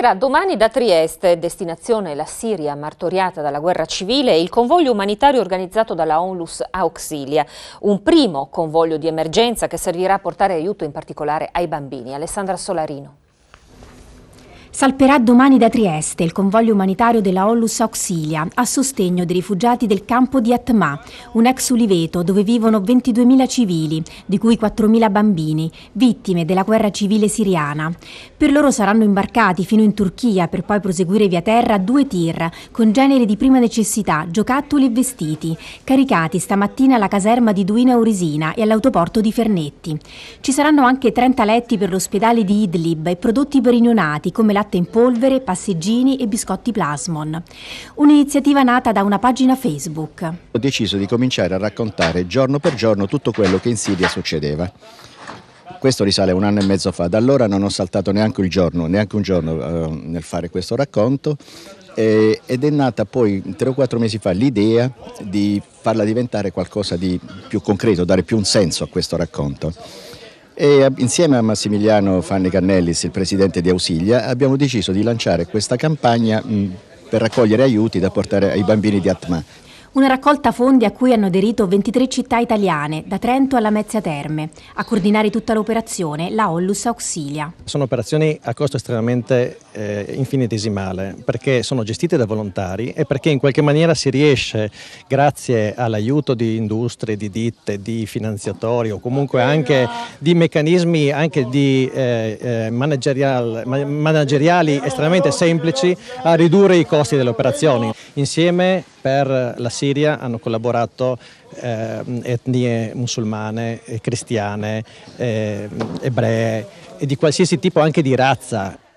Partirà domani da Trieste, destinazione la Siria martoriata dalla guerra civile, il convoglio umanitario organizzato dalla Onlus Auxilia, un primo convoglio di emergenza che servirà a portare aiuto in particolare ai bambini. Alessandra Solarino. Salperà domani da Trieste il convoglio umanitario della Ollus Auxilia a sostegno dei rifugiati del campo di Atma, un ex uliveto dove vivono 22.000 civili, di cui 4.000 bambini, vittime della guerra civile siriana. Per loro saranno imbarcati fino in Turchia per poi proseguire via terra due tir con generi di prima necessità, giocattoli e vestiti, caricati stamattina alla caserma di Duina Orisina e all'autoporto di Fernetti. Ci saranno anche 30 letti per l'ospedale di Idlib e prodotti per i neonati come la latte in polvere, passeggini e biscotti plasmon. Un'iniziativa nata da una pagina Facebook. Ho deciso di cominciare a raccontare giorno per giorno tutto quello che in Siria succedeva. Questo risale a un anno e mezzo fa, da allora non ho saltato neanche, giorno, neanche un giorno eh, nel fare questo racconto eh, ed è nata poi tre o quattro mesi fa l'idea di farla diventare qualcosa di più concreto, dare più un senso a questo racconto. E insieme a Massimiliano Fanni Cannellis, il presidente di Ausilia, abbiamo deciso di lanciare questa campagna per raccogliere aiuti da portare ai bambini di Atma, una raccolta fondi a cui hanno aderito 23 città italiane, da Trento alla Mezzia Terme. A coordinare tutta l'operazione la Ollus Auxilia. Sono operazioni a costo estremamente eh, infinitesimale perché sono gestite da volontari e perché in qualche maniera si riesce, grazie all'aiuto di industrie, di ditte, di finanziatori o comunque anche di meccanismi anche di, eh, eh managerial, manageriali estremamente semplici, a ridurre i costi delle operazioni. Insieme per la Siria hanno collaborato eh, etnie musulmane, cristiane, eh, ebree e di qualsiasi tipo anche di razza.